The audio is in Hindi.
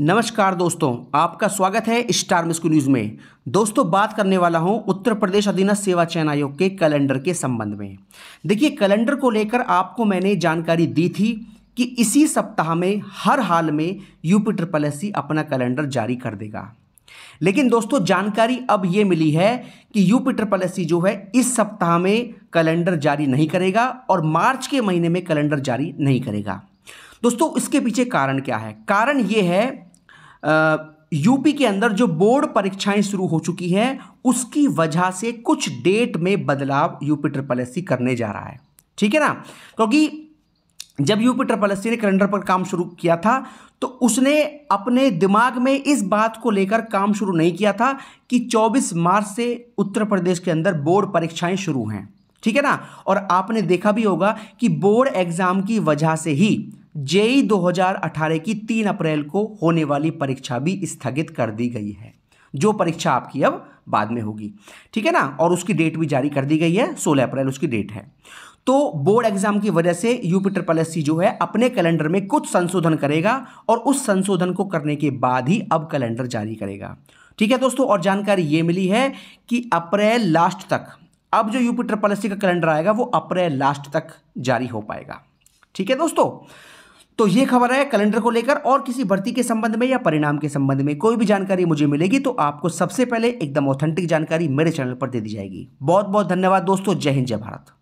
नमस्कार दोस्तों आपका स्वागत है स्टार मिस्को न्यूज़ में दोस्तों बात करने वाला हूं उत्तर प्रदेश अधीनस्थ सेवा चयन आयोग के कैलेंडर के संबंध में देखिए कैलेंडर को लेकर आपको मैंने जानकारी दी थी कि इसी सप्ताह में हर हाल में यूपी ट्रिपल एस अपना कैलेंडर जारी कर देगा लेकिन दोस्तों जानकारी अब ये मिली है कि यूपी ट्रिपल एस जो है इस सप्ताह में कैलेंडर जारी नहीं करेगा और मार्च के महीने में कैलेंडर जारी नहीं करेगा दोस्तों इसके पीछे कारण क्या है कारण ये है यूपी के अंदर जो बोर्ड परीक्षाएं शुरू हो चुकी हैं उसकी वजह से कुछ डेट में बदलाव यूपी ट्रिपल एस करने जा रहा है ठीक है ना क्योंकि जब यूपी ट्रिपल एस ने कैलेंडर पर काम शुरू किया था तो उसने अपने दिमाग में इस बात को लेकर काम शुरू नहीं किया था कि 24 मार्च से उत्तर प्रदेश के अंदर बोर्ड परीक्षाएं शुरू हैं ठीक है ना और आपने देखा भी होगा कि बोर्ड एग्जाम की वजह से ही जेई 2018 की 3 अप्रैल को होने वाली परीक्षा भी स्थगित कर दी गई है जो परीक्षा आपकी अब बाद में होगी ठीक है ना और उसकी डेट भी जारी कर दी गई है 16 अप्रैल उसकी डेट है तो बोर्ड एग्जाम की वजह से यूपीटर प्लस जो है अपने कैलेंडर में कुछ संशोधन करेगा और उस संशोधन को करने के बाद ही अब कैलेंडर जारी करेगा ठीक है दोस्तों और जानकारी ये मिली है कि अप्रैल लास्ट तक अब जो यूपी ट्रिपल का कैलेंडर आएगा वो अप्रैल लास्ट तक जारी हो पाएगा ठीक है दोस्तों तो ये खबर है कैलेंडर को लेकर और किसी भर्ती के संबंध में या परिणाम के संबंध में कोई भी जानकारी मुझे मिलेगी तो आपको सबसे पहले एकदम ऑथेंटिक जानकारी मेरे चैनल पर दे दी जाएगी बहुत बहुत धन्यवाद दोस्तों जय हिंद जय भारत